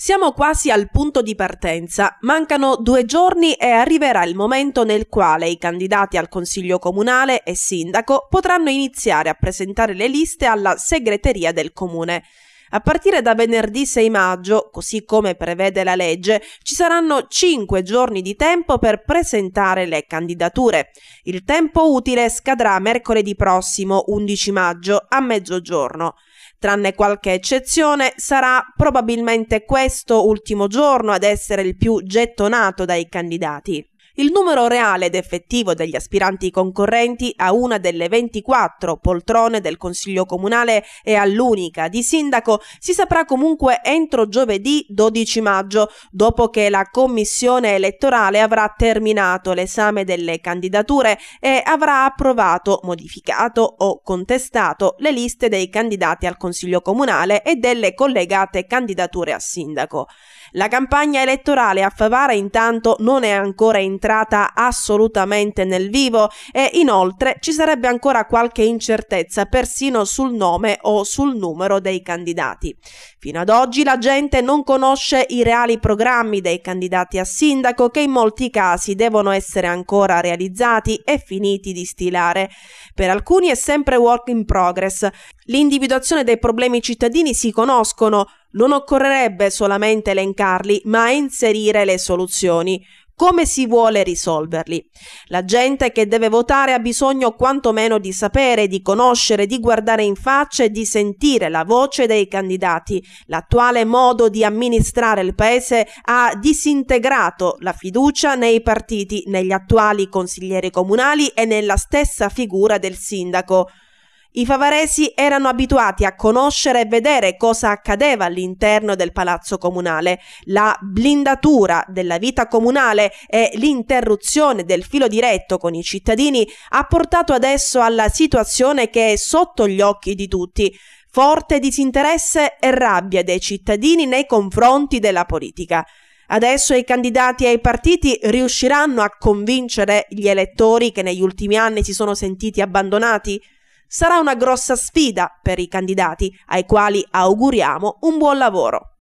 Siamo quasi al punto di partenza, mancano due giorni e arriverà il momento nel quale i candidati al Consiglio Comunale e Sindaco potranno iniziare a presentare le liste alla segreteria del Comune. A partire da venerdì 6 maggio, così come prevede la legge, ci saranno 5 giorni di tempo per presentare le candidature. Il tempo utile scadrà mercoledì prossimo, 11 maggio, a mezzogiorno. Tranne qualche eccezione, sarà probabilmente questo ultimo giorno ad essere il più gettonato dai candidati il numero reale ed effettivo degli aspiranti concorrenti a una delle 24 poltrone del Consiglio Comunale e all'unica di sindaco si saprà comunque entro giovedì 12 maggio, dopo che la commissione elettorale avrà terminato l'esame delle candidature e avrà approvato, modificato o contestato le liste dei candidati al Consiglio Comunale e delle collegate candidature a sindaco. La campagna elettorale a Favara intanto non è ancora entrata assolutamente nel vivo e inoltre ci sarebbe ancora qualche incertezza persino sul nome o sul numero dei candidati. Fino ad oggi la gente non conosce i reali programmi dei candidati a sindaco che in molti casi devono essere ancora realizzati e finiti di stilare. Per alcuni è sempre work in progress. L'individuazione dei problemi cittadini si conoscono, non occorrerebbe solamente elencarli, ma inserire le soluzioni. Come si vuole risolverli? La gente che deve votare ha bisogno quantomeno di sapere, di conoscere, di guardare in faccia e di sentire la voce dei candidati. L'attuale modo di amministrare il Paese ha disintegrato la fiducia nei partiti, negli attuali consiglieri comunali e nella stessa figura del sindaco. I favaresi erano abituati a conoscere e vedere cosa accadeva all'interno del palazzo comunale. La blindatura della vita comunale e l'interruzione del filo diretto con i cittadini ha portato adesso alla situazione che è sotto gli occhi di tutti. Forte disinteresse e rabbia dei cittadini nei confronti della politica. Adesso i candidati ai partiti riusciranno a convincere gli elettori che negli ultimi anni si sono sentiti abbandonati? Sarà una grossa sfida per i candidati, ai quali auguriamo un buon lavoro.